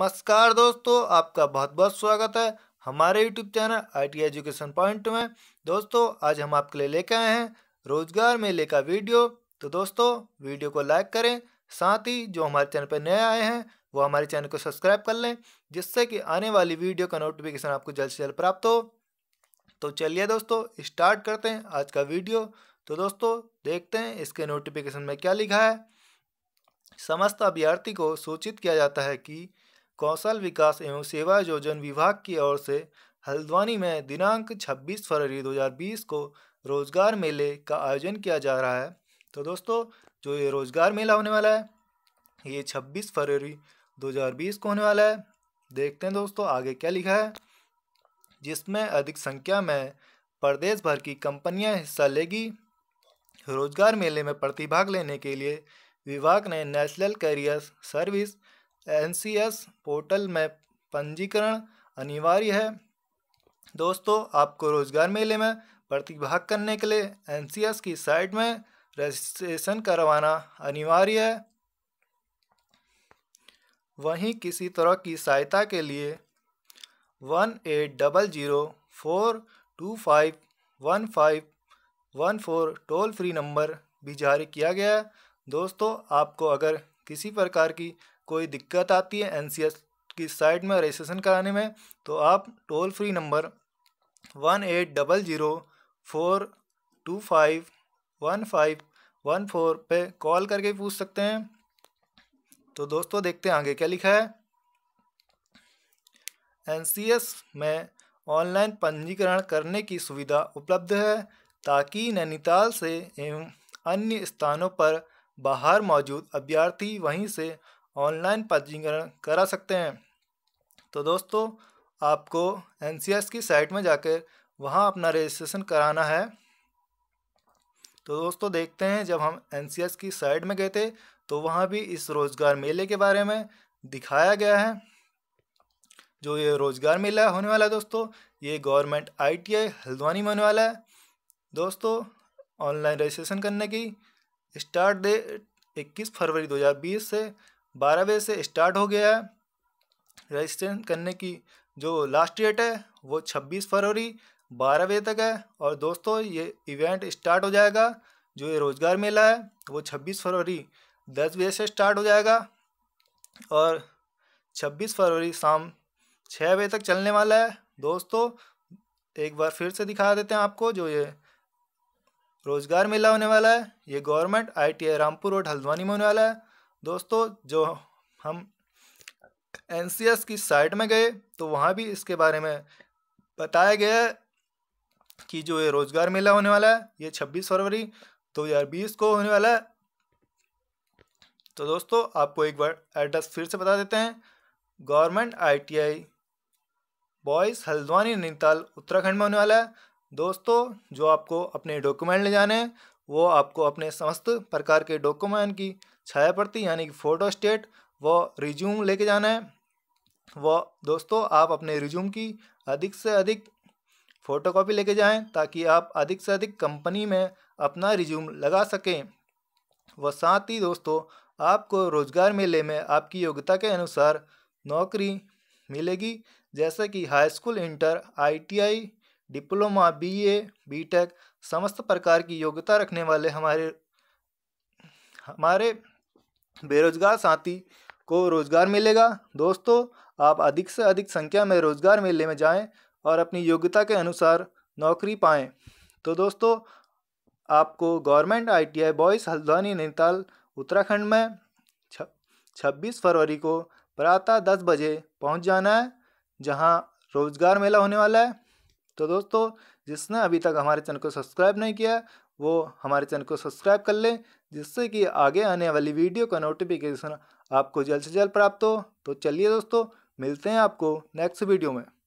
नमस्कार दोस्तों आपका बहुत बहुत स्वागत है हमारे YouTube channel IT education point में दोस्तों आज हम आपके लिए लेके आए हैं रोजगार मेले का वीडियो तो दोस्तों वीडियो को लाइक करें साथ ही जो हमारे चैनल पर नए आए हैं वो हमारे चैनल को सब्सक्राइब कर लें जिससे कि आने वाली वीडियो का नोटिफिकेशन आपको जल्द से जल्द प्राप्त हो तो चलिए दोस्तों स्टार्ट करते हैं आज का वीडियो तो दोस्तों देखते हैं इसके नोटिफिकेशन में क्या लिखा है समस्त अभ्यर्थी को सूचित किया जाता है कि कौशल विकास एवं सेवा योजन विभाग की ओर से हल्द्वानी में दिनांक 26 फरवरी 2020 को रोजगार मेले का आयोजन किया जा रहा है तो दोस्तों जो ये रोजगार मेला होने वाला है ये 26 फरवरी 2020 को होने वाला है देखते हैं दोस्तों आगे क्या लिखा है जिसमें अधिक संख्या में प्रदेश भर की कंपनियां हिस्सा लेगी रोजगार मेले में प्रतिभाग लेने के लिए विभाग ने national career service N portal में पंजीकरण अनिवार्य है दोस्तों आपको रोजगार मेले में प्रतिभाग करने के लिए एन की साइट में रजिस्ट्रेशन करवाना अनिवार्य है वहीं किसी तरह की सहायता के लिए one eight double zero four two five one five one four toll free number भी जारी किया गया है दोस्तों आपको अगर किसी प्रकार की कोई दिक्कत आती है एन की साइट में रजिस्ट्रेशन कराने में तो आप toll free number one eight double zero four two five one five one four पे कॉल करके पूछ सकते हैं तो दोस्तों देखते हैं आगे क्या लिखा है एन में ऑनलाइन पंजीकरण करने की सुविधा उपलब्ध है ताकि नैनीताल से एवं अन्य स्थानों पर बाहर मौजूद अभ्यर्थी वहीं से ऑनलाइन पंजीकरण करा सकते हैं तो दोस्तों आपको एन की साइट में जाकर वहाँ अपना रजिस्ट्रेशन कराना है तो दोस्तों देखते हैं जब हम एन की साइट में गए थे तो वहाँ भी इस रोज़गार मेले के बारे में दिखाया गया है जो ये रोज़गार मेला होने वाला है दोस्तों ये गवर्नमेंट आईटीआई हल्द्वानी में होने वाला है दोस्तों ऑनलाइन रजिस्ट्रेशन करने की स्टार्ट डेट 21 फरवरी 2020 से बारह बजे से स्टार्ट हो गया है रजिस्ट्रेशन करने की जो लास्ट डेट है वो छब्बीस फरवरी बारह बजे तक है और दोस्तों ये इवेंट स्टार्ट हो जाएगा जो ये रोज़गार मेला है वो छब्बीस फरवरी दस बजे से स्टार्ट हो जाएगा और छब्बीस फरवरी शाम छः बजे तक चलने वाला है दोस्तों एक बार फिर से दिखा देते हैं आपको जो ये रोज़गार मेला होने वाला है ये government I T Rampur road Haldwani में होने वाला है दोस्तों जो हम एन की साइट में गए तो वहाँ भी इसके बारे में बताया गया है कि जो ये रोज़गार मेला होने वाला है ये 26 फरवरी 2020 को होने वाला है तो दोस्तों आपको एक बार एड्रेस फिर से बता देते हैं government ITI boys Haldwani Nainital Uttarakhand में होने वाला है दोस्तों जो आपको अपने डॉक्यूमेंट ले जाने हैं वो आपको अपने समस्त प्रकार के डॉक्यूमेंट की छाया प्रति यानी कि फ़ोटो स्टेट व रिज्यूम लेके जाना है वो दोस्तों आप अपने रिज्यूम की अधिक से अधिक फ़ोटो कापी लेके जाएँ ताकि आप अधिक से अधिक कंपनी में अपना रिज्यूम लगा सकें व साथ ही दोस्तों आपको रोज़गार मेले में आपकी योग्यता के अनुसार नौकरी मिलेगी जैसे कि high school inter ITI diploma BA, BTech समस्त प्रकार की योग्यता रखने वाले हमारे हमारे बेरोजगार साथी को रोजगार मिलेगा दोस्तों आप अधिक से अधिक संख्या में रोजगार मेले में जाएं और अपनी योग्यता के अनुसार नौकरी पाएं तो दोस्तों आपको government ITI boys Haldwani Nainital Uttarakhand में छब्बीस फरवरी को प्रातः दस बजे पहुंच जाना है जहां रोजगार मेला होने वाला है तो दोस्तों जिसने अभी तक हमारे चैनल को सब्सक्राइब नहीं किया वो हमारे चैनल को सब्सक्राइब कर लें जिससे कि आगे आने वाली वीडियो का नोटिफिकेशन आपको जल्द से जल्द प्राप्त हो तो चलिए दोस्तों मिलते हैं आपको नेक्स्ट वीडियो में